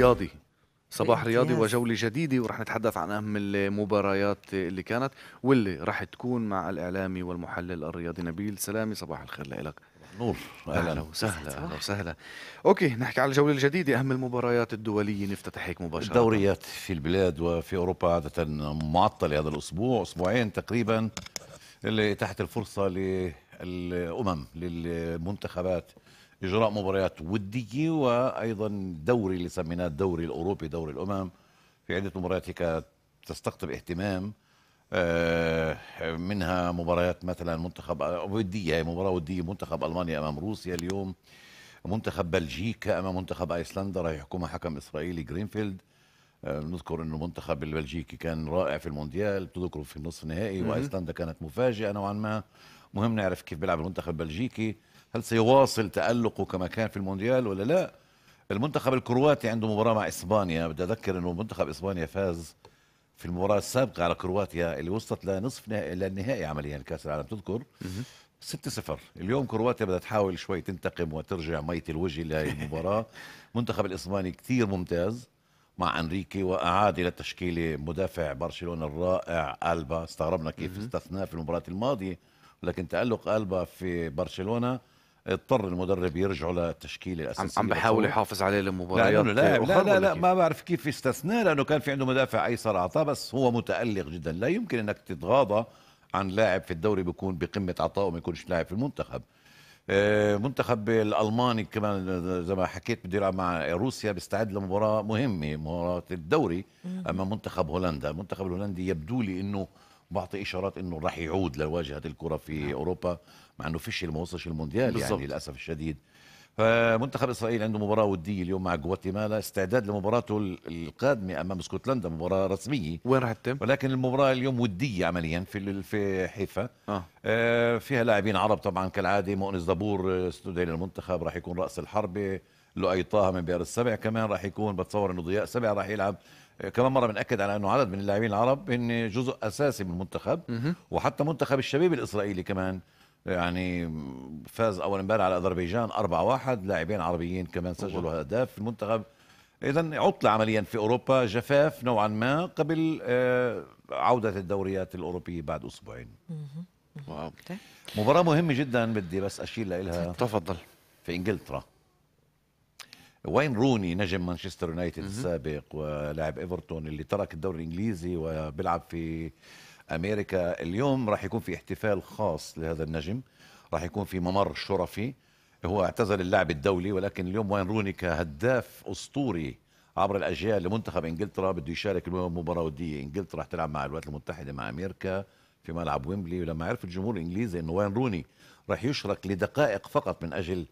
رياضي صباح رياضي وجولة جديدة ورح نتحدث عن أهم المباريات اللي كانت واللي رح تكون مع الإعلامي والمحلل الرياضي نبيل سلامي صباح الخير لك نور اهلا وسهلا اهلا وسهلا اوكي نحكي على الجوله الجديده اهم المباريات الدوليه نفتتح هيك مباشره الدوريات في البلاد وفي اوروبا عاده معطله هذا الاسبوع اسبوعين تقريبا اللي تحت الفرصه للامم للمنتخبات اجراء مباريات وديه وايضا دوري اللي سميناه الدوري الاوروبي دوري الامم في عده مباريات هيك تستقطب اهتمام آه، منها مباريات مثلا منتخب وديه هي مباراه وديه منتخب المانيا امام روسيا اليوم منتخب بلجيكا امام منتخب ايسلندا راح يحكمها حكم اسرائيلي جرينفيلد آه، نذكر انه المنتخب البلجيكي كان رائع في المونديال بتذكروا في النصف النهائي وايسلندا كانت مفاجئه نوعا ما مهم نعرف كيف بيلعب المنتخب البلجيكي هل سيواصل تألقه كما كان في المونديال ولا لا المنتخب الكرواتي عنده مباراة مع إسبانيا بدي أذكر أنه منتخب إسبانيا فاز في المباراة السابقة على كرواتيا اللي وصلت لنصف نهائي للنهائي عمليا كأس العالم تذكر 6-0 اليوم كرواتيا بدها تحاول شوي تنتقم وترجع مية الوجه لهي المباراة المنتخب الإسباني كثير ممتاز مع انريكي واعاد الى التشكيله مدافع برشلونه الرائع البا استغربنا كيف استثناه في المباراه الماضيه لكن تالق البا في برشلونه اضطر المدرب يرجعه للتشكيله الاساسيه عم بحاول يحافظ عليه للمباراة لا, لا, لا, لا, لا ما بعرف كيف استثناه لانه كان في عنده مدافع ايسر اعطاه بس هو متالق جدا لا يمكن انك تتغاضى عن لاعب في الدوري بيكون بقمه عطاء وما يكونش لاعب في المنتخب آه، منتخب الالماني كمان زي ما حكيت بده يلعب مع روسيا بيستعد لمباراه مهمه مباراه الدوري اما منتخب هولندا المنتخب الهولندي يبدو لي انه بعطي اشارات انه راح يعود لواجهه الكره في نعم. اوروبا مع انه فيش ما وصلش المونديال بالزبط. يعني للاسف الشديد فمنتخب اسرائيل عنده مباراه وديه اليوم مع غواتيمالا استعداد لمباراته القادمه امام اسكتلندا مباراه رسميه وين راح تتم ولكن المباراه اليوم وديه عمليا في في حيفا آه. آه فيها لاعبين عرب طبعا كالعاده مؤنس دبور استدعي آه، للمنتخب راح يكون راس الحربه لؤي طه من بئر السبع كمان راح يكون بتصور انه ضياء سبع راح يلعب آه، كمان مره بناكد على انه عدد من اللاعبين العرب هن جزء اساسي من المنتخب وحتى منتخب الشباب الاسرائيلي كمان يعني فاز اول امبارح على اذربيجان 4-1 لاعبين عربيين كمان سجلوا اهداف في المنتخب اذا عطله عمليا في اوروبا جفاف نوعا ما قبل آه، عوده الدوريات الاوروبيه بعد اسبوعين مباراه مهمه جدا بدي بس اشير لها تفضل في انجلترا وين روني نجم مانشستر يونايتد السابق ولاعب ايفرتون اللي ترك الدوري الانجليزي وبيلعب في امريكا اليوم راح يكون في احتفال خاص لهذا النجم راح يكون في ممر شرفي هو اعتزل اللعب الدولي ولكن اليوم وين روني كهداف اسطوري عبر الاجيال لمنتخب انجلترا بده يشارك اليوم مباراه وديه انجلترا راح تلعب مع الولايات المتحده مع امريكا في ملعب ويمبلي ولما عرف الجمهور الانجليزي انه وين روني راح يشرك لدقائق فقط من اجل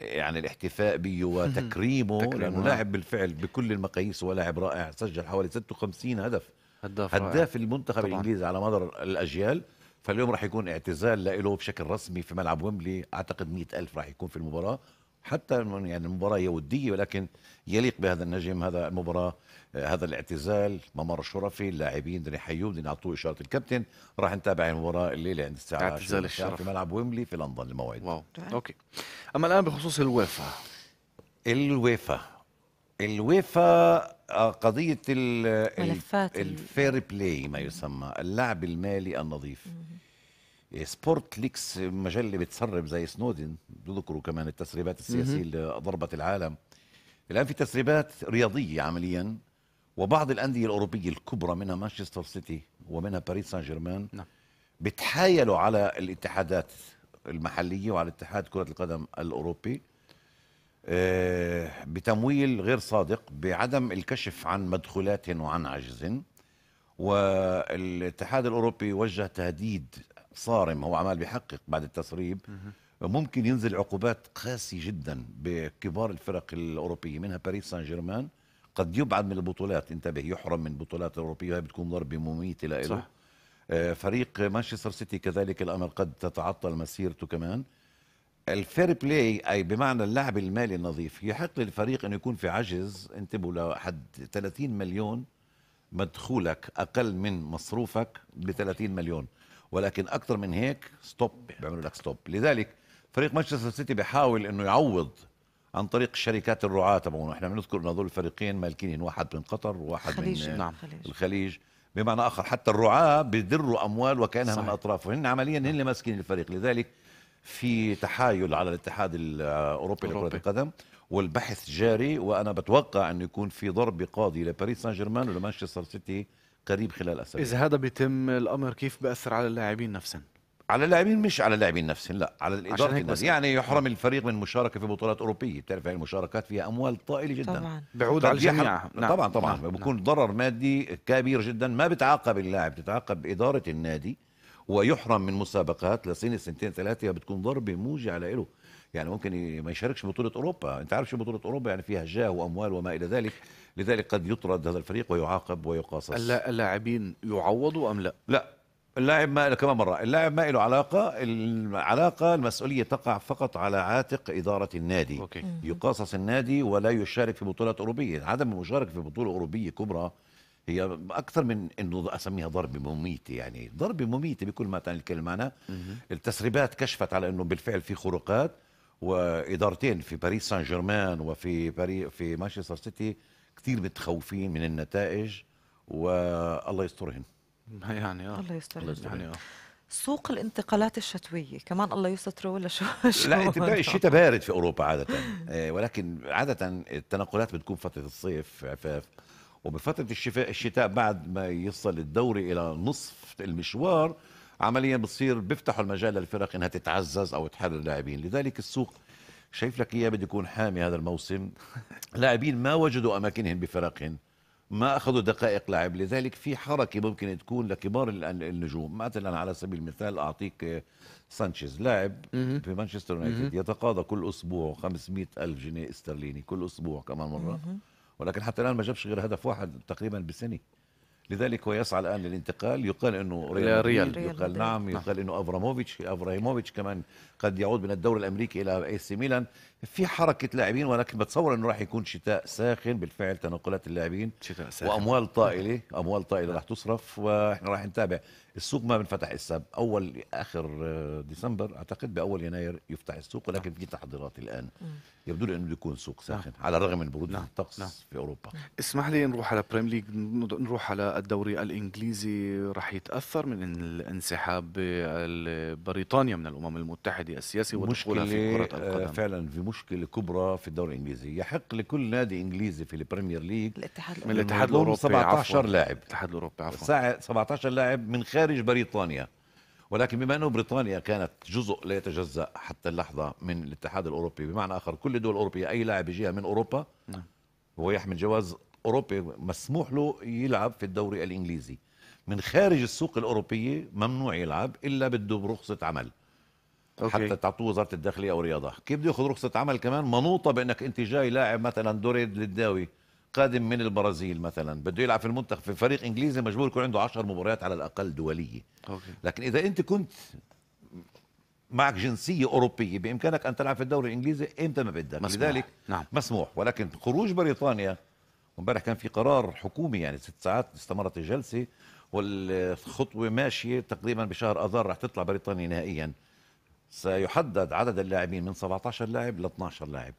يعني الاحتفاء به وتكريمه لانه نعم. لاعب بالفعل بكل المقاييس هو لاعب رائع سجل حوالي 56 هدف هداف هداف المنتخب طبعاً. الانجليزي على مدار الاجيال فاليوم راح يكون اعتزال له بشكل رسمي في ملعب ويمبلي اعتقد 100 الف راح يكون في المباراه حتى يعني المباراه هي وديه ولكن يليق بهذا النجم هذا المباراه آه، هذا الاعتزال ممر الشرفي اللاعبين دني حيوم دني نعطوه اشاره الكابتن راح نتابع المباراه الليله عند الساعه اعتزال الشرف في ملعب ويملي في لندن الموعد واو اوكي اما الان بخصوص الويفا الويفا الويفا آه، قضيه ملفات الفير بلاي ما يسمى اللعب المالي النظيف سبورت ليكس مجله بتسرب زي سنودن بذكروا كمان التسريبات السياسيه اللي ضربت العالم الان في تسريبات رياضيه عمليا وبعض الانديه الاوروبيه الكبرى منها مانشستر سيتي ومنها باريس سان جيرمان نعم. بتحايلوا على الاتحادات المحليه وعلى اتحاد كره القدم الاوروبي آه، بتمويل غير صادق بعدم الكشف عن مدخولات وعن عجز والاتحاد الاوروبي وجه تهديد صارم هو عمال بيحقق بعد التسريب ممكن ينزل عقوبات قاسية جدا بكبار الفرق الأوروبية منها باريس سان جيرمان قد يبعد من البطولات انتبه يحرم من بطولات أوروبية بتكون ضربة مميتة لإله صح. آه، فريق مانشستر سيتي كذلك الأمر قد تتعطل مسيرته كمان الفير بلاي أي بمعنى اللعب المالي النظيف يحق للفريق أن يكون في عجز انتبهوا لحد 30 مليون مدخولك أقل من مصروفك ب 30 مليون ولكن اكثر من هيك ستوب بيعملوا لك ستوب لذلك فريق مانشستر سيتي بيحاول انه يعوض عن طريق شركات الرعاة تبعهم احنا بنذكر انه هذول الفريقين مالكين واحد من قطر وواحد خليج. من نعم. الخليج بمعنى اخر حتى الرعاة بيدروا اموال وكانها من اطراف وهن عمليا هن اللي ماسكين الفريق لذلك في تحايل على الاتحاد الاوروبي لكره القدم والبحث جاري وانا بتوقع انه يكون في ضرب قاضي لباريس سان جيرمان ولمانشستر سيتي قريب خلال اسابيع اذا هذا بيتم الامر كيف بياثر على اللاعبين نفسهم على اللاعبين مش على اللاعبين نفسهم لا على الاداره يعني يحرم الفريق من المشاركه في بطولات اوروبيه بتعرف هاي يعني المشاركات فيها اموال طائله جدا طبعا بعود على الجميع نعم. طبعا طبعا نعم. بكون نعم. ضرر مادي كبير جدا ما بتعاقب اللاعب بتتعاقب اداره النادي ويحرم من مسابقات لسنه سنتين ثلاثه بتكون ضربه موجعه له يعني ممكن ما يشاركش بطولة أوروبا أنت عارف شو بطولة أوروبا يعني فيها جاه وأموال وما إلى ذلك لذلك قد يطرد هذا الفريق ويعاقب ويقاصص اللاعبين يعوضوا أم لا؟ لا اللاعب ما كمان مرة اللاعب ما له علاقة العلاقة المسؤولية تقع فقط على عاتق إدارة النادي أوكي. يقاصص النادي ولا يشارك في بطولات أوروبية عدم المشاركة في بطولة أوروبية كبرى هي اكثر من انه اسميها ضربه مميته يعني ضربه مميته بكل ما تعني الكلمه انا التسريبات كشفت على انه بالفعل في خروقات وادارتين في باريس سان جيرمان وفي باري في مانشستر سيتي كثير متخوفين من النتائج والله يسترهم يعني اه الله يستر يعني اه سوق الانتقالات الشتويه كمان الله يستره ولا شو, شو لا انت الشتاء بارد في اوروبا عاده إيه، ولكن عاده التنقلات بتكون فتره الصيف عفاف وبفتره الشفاء الشتاء بعد ما يصل الدوري الى نصف المشوار عمليا بتصير بيفتحوا المجال للفرق انها تتعزز او تحرر لاعبين لذلك السوق شايف لك اياه بده يكون حامي هذا الموسم لاعبين ما وجدوا اماكنهم بفرقهم ما اخذوا دقائق لعب لذلك في حركه ممكن تكون لكبار النجوم مثلا على سبيل المثال اعطيك آه، سانشيز لاعب في مانشستر يونايتد يتقاضى كل اسبوع 500 الف جنيه استرليني كل اسبوع كمان مره ولكن حتى الان ما جابش غير هدف واحد تقريبا بسنه لذلك هو يسعى الان للانتقال يقال انه ريال, ريال يقال نعم يقال نعم. انه ابراموفيتش ابراهيموفيتش كمان قد يعود من الدوري الامريكي الى اي سي ميلان في حركه لاعبين ولكن بتصور انه راح يكون شتاء ساخن بالفعل تنقلات اللاعبين شتاء ساخن واموال طائله اموال طائله راح تصرف واحنا راح نتابع السوق ما بنفتح السب اول اخر آه، ديسمبر اعتقد باول يناير يفتح السوق ولكن في تحضيرات الان يبدو لي انه بده يكون سوق ساخن نعم. على الرغم من برود نعم. الطقس نعم. في اوروبا اسمح لي نروح على بريم ليج نروح على الدوري الانجليزي راح يتاثر من الانسحاب بريطانيا من الامم المتحده السياسي ودخولها في كره القدم آه، فعلا في مشكله كبرى في الدوري الانجليزي يحق لكل نادي انجليزي في البريمير ليج الاتحاد من الاتحاد الاوروبي 17 لاعب الاتحاد الاوروبي عفوا 17 لاعب من خارج بريطانيا ولكن بما انه بريطانيا كانت جزء لا يتجزا حتى اللحظه من الاتحاد الاوروبي بمعنى اخر كل الدول الاوروبيه اي لاعب يجيها من اوروبا نعم. هو يحمل جواز اوروبي مسموح له يلعب في الدوري الانجليزي من خارج السوق الاوروبيه ممنوع يلعب الا بده برخصه عمل حتى تعطوه وزاره الداخليه او الرياضه كيف بده ياخذ رخصه عمل كمان منوطه بانك انت جاي لاعب مثلا دوريد للداوي قادم من البرازيل مثلا بده يلعب في المنتخب في فريق انجليزي مجبور يكون عنده 10 مباريات على الاقل دوليه أوكي. لكن اذا انت كنت معك جنسيه اوروبيه بامكانك ان تلعب في الدوري الانجليزي امتى ما بدك مسموح. لذلك نعم. مسموح ولكن خروج بريطانيا امبارح كان في قرار حكومي يعني ست ساعات استمرت الجلسه والخطوه ماشيه تقريبا بشهر اذار رح تطلع بريطانيا نهائيا سيحدد عدد اللاعبين من 17 لاعب ل 12 لاعب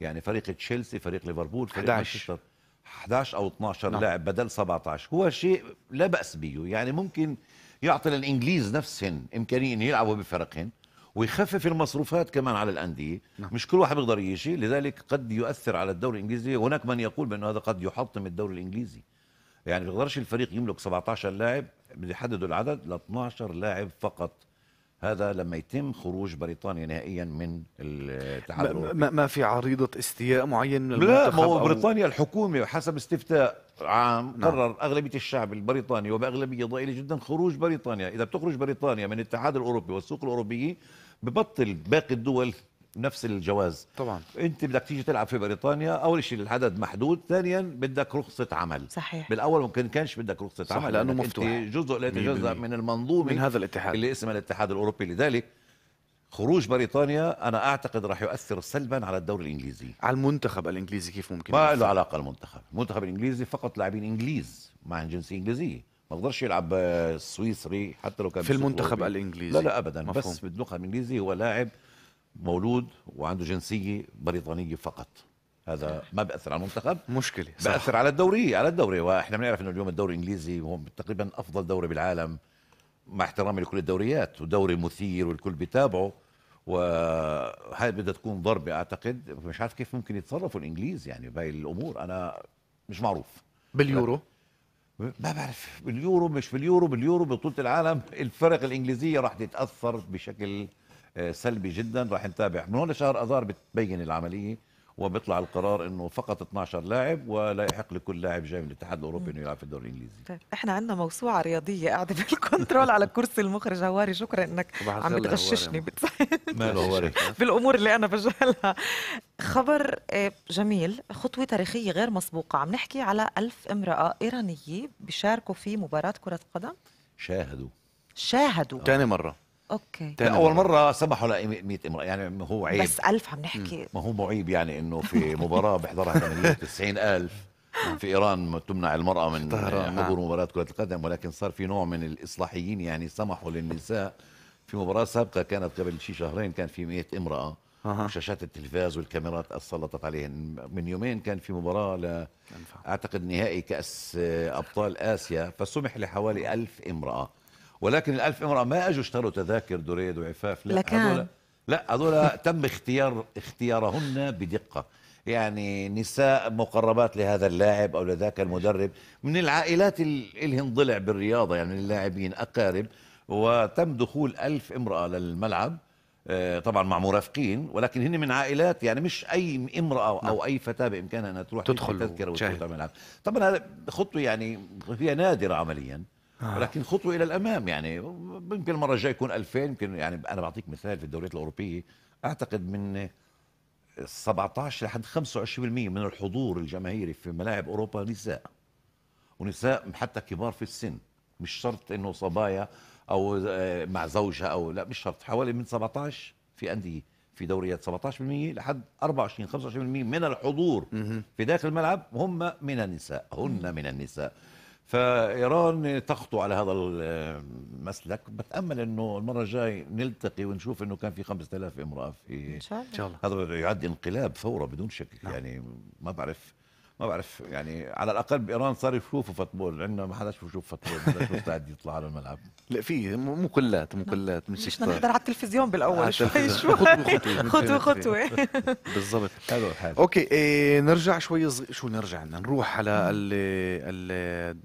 يعني فريق تشيلسي فريق ليفربول فريق 11 11 او 12 نعم. لاعب بدل 17 هو شيء لا باس به يعني ممكن يعطي للانجليز نفسهم امكانيه ان يلعبوا بفرقهم ويخفف المصروفات كمان على الانديه نعم. مش كل واحد بيقدر يجي لذلك قد يؤثر على الدوري الانجليزي هناك من يقول بانه هذا قد يحطم الدوري الانجليزي يعني ما بيقدرش الفريق يملك 17 لاعب بده يحددوا العدد ل 12 لاعب فقط هذا لما يتم خروج بريطانيا نهائيا من الاتحاد الاوروبي ما, ما في عريضه استياء معين من لا ما هو بريطانيا الحكومه حسب استفتاء عام نعم. قرر اغلبيه الشعب البريطاني وباغلبيه ضئيله جدا خروج بريطانيا اذا بتخرج بريطانيا من الاتحاد الاوروبي والسوق الاوروبيه ببطل باقي الدول نفس الجواز طبعا انت بدك تيجي تلعب في بريطانيا اول شيء العدد محدود ثانيا بدك رخصه عمل صحيح بالاول ممكن كانش بدك رخصه صحيح. عمل لانه مفتوح انت جزء لا يتجزا من المنظومه من هذا الاتحاد اللي اسمه الاتحاد الاوروبي لذلك خروج بريطانيا انا اعتقد راح يؤثر سلبا على الدوري الانجليزي على المنتخب الانجليزي كيف ممكن ما له علاقه المنتخب المنتخب الانجليزي فقط لاعبين انجليز مع جنسيه انجليزيه ما بقدرش يلعب آه، سويسري حتى لو كان في المنتخب الانجليزي لا لا ابدا مفهوم. بس بالمنتخب الانجليزي هو لاعب مولود وعنده جنسيه بريطانيه فقط هذا ما بأثر على المنتخب مشكلة صح. بأثر على الدوري على الدوري واحنا بنعرف انه اليوم الدوري الانجليزي هو تقريبا افضل دوري بالعالم مع احترامي لكل الدوريات ودوري مثير والكل بيتابعه وهذه بدها تكون ضربة اعتقد مش عارف كيف ممكن يتصرفوا الانجليز يعني بهي الامور انا مش معروف باليورو ما بعرف باليورو مش باليورو باليورو بطولة العالم الفرق الانجليزية راح تتأثر بشكل سلبي جدا راح نتابع من هون لشهر اذار بتبين العمليه وبيطلع القرار انه فقط 12 لاعب ولا يحق لكل لاعب جاي من الاتحاد الاوروبي انه يلعب في الدوري الانجليزي طيب احنا عندنا موسوعه رياضيه قاعده بالكنترول على كرسي المخرج هواري شكرا انك عم بتغششني هواري بالامور اللي انا بجهلها خبر آه، جميل خطوه تاريخيه غير مسبوقه عم نحكي على ألف امراه ايرانيه بيشاركوا في مباراه كره قدم شاهدوا شاهدوا ثاني مره اوكي اول مره سمحوا ل 100 امراه يعني هو عيب بس 1000 عم نحكي ما هو معيب يعني انه في مباراه بيحضرها 90000 في ايران تمنع المراه من نعم. حضور مباراه كره القدم ولكن صار في نوع من الاصلاحيين يعني سمحوا للنساء في مباراه سابقه كانت قبل شي شهرين كان في 100 امراه شاشات التلفاز والكاميرات سلطت عليهم من يومين كان في مباراة ل... أعتقد نهائي كأس آه، أبطال آسيا فسمح لحوالي ألف امرأة ولكن الألف امرأة ما أجوا اشتروا تذاكر دريد وعفاف لا لكان. لا هذول تم اختيار اختيارهن بدقة يعني نساء مقربات لهذا اللاعب أو لذاك المدرب من العائلات اللي ضلع بالرياضة يعني من اللاعبين أقارب وتم دخول ألف امرأة للملعب آه، طبعا مع مرافقين ولكن هن من عائلات يعني مش اي امراه او نعم. اي فتاه بامكانها انها تروح تدخل تذكره وتعمل طبعا هذا خطوه يعني هي نادره عمليا آه. ولكن خطوه الى الامام يعني يمكن المره الجايه يكون 2000 يمكن يعني انا بعطيك مثال في الدوريات الاوروبيه اعتقد من 17 لحد 25% من الحضور الجماهيري في ملاعب اوروبا نساء ونساء حتى كبار في السن مش شرط انه صبايا او آه، مع زوجها او لا مش شرط حوالي من 17 في انديه في دوريات 17% لحد 24 25% من الحضور في داخل الملعب هم من النساء هن من النساء فايران تخطو على هذا المسلك بتامل انه المره الجاي نلتقي ونشوف انه كان في 5000 امراه في ان شاء الله هذا يعد انقلاب ثوره بدون شك نعم. يعني ما بعرف ما بعرف يعني على الاقل بايران صار يشوفوا فوتبول عندنا ما حدا بيشوف فوتبول مستعد يطلع على الملعب لا في مو كلات مو كلات مش اشتغل نحضر على التلفزيون بالاول شوي شوي خطوه خطوه خطوه بالضبط حلو حلو اوكي إيه نرجع شوي صغ... شو نرجع لنا نروح على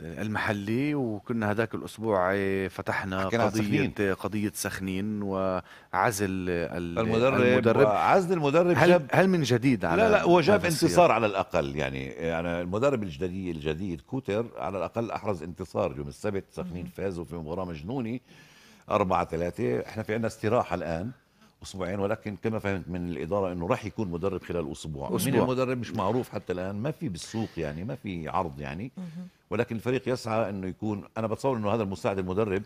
المحلي وكنا هذاك الاسبوع إيه، فتحنا قضيه سخنين. قضيه سخنين وعزل المدرب, المدرب. عزل المدرب هل, هل من جديد على لا لا وجاب انتصار على الاقل يعني يعني المدرب الجديد الجديد كوتر على الاقل احرز انتصار يوم السبت سخنين فازوا في مباراه مجنونه 4 3 احنا في عندنا استراحه الان اسبوعين ولكن كما فهمت من الاداره انه راح يكون مدرب خلال اسبوع, أسبوع. من المدرب مش معروف حتى الان ما في بالسوق يعني ما في عرض يعني ولكن الفريق يسعى انه يكون انا بتصور انه هذا المساعد المدرب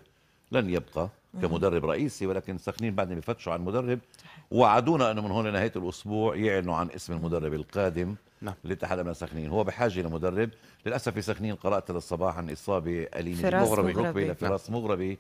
لن يبقى كمدرب رئيسي ولكن سخنين بعد بفتشوا عن مدرب وعدونا انه من هون لنهايه الاسبوع يعلنوا عن اسم المدرب القادم نعم للاتحاد امام سخنين هو بحاجه لمدرب للاسف في سخنين قرات للصباح عن اصابه اليمه مغربي ركبي لفراس نعم. مغربي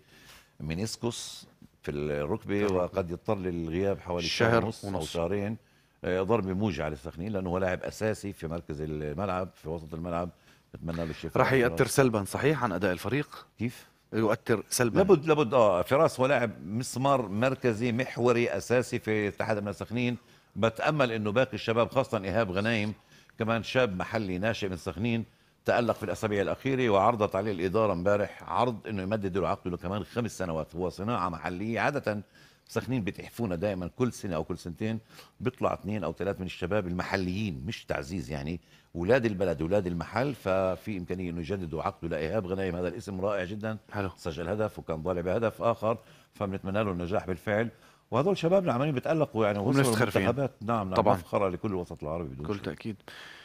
منيسكوس في الركبه طيب. وقد يضطر للغياب حوالي شهر ونص او شهرين آه، ضربه موجعه للسخنين لانه هو لاعب اساسي في مركز الملعب في وسط الملعب نتمنى له الشفاء راح ياثر سلبا صحيح عن اداء الفريق كيف يؤثر سلبا لابد لابد اه فراس هو لاعب مسمار مركزي محوري اساسي في اتحاد السخنين بتامل انه باقي الشباب خاصه ايهاب غنايم كمان شاب محلي ناشئ من سخنين تالق في الاسابيع الاخيره وعرضت عليه الاداره امبارح عرض انه يمدد له عقده كمان خمس سنوات هو صناعه محليه عاده سخنين بتحفونا دائما كل سنه او كل سنتين بيطلع اثنين او ثلاث من الشباب المحليين مش تعزيز يعني اولاد البلد اولاد المحل ففي امكانيه انه يجددوا عقده لايهاب غنايم هذا الاسم رائع جدا حلو. سجل هدف وكان ضالع بهدف اخر فبنتمنى له النجاح بالفعل وهذول شبابنا عمالين بيتالقوا يعني وصلوا المنتخبات نعم نعم طبعا فخره نعم. لكل الوسط العربي بدون كل تاكيد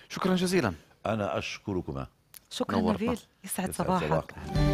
شكرا جزيلا انا اشكركما شكرا نبيل يسعد صباحك, صباحك.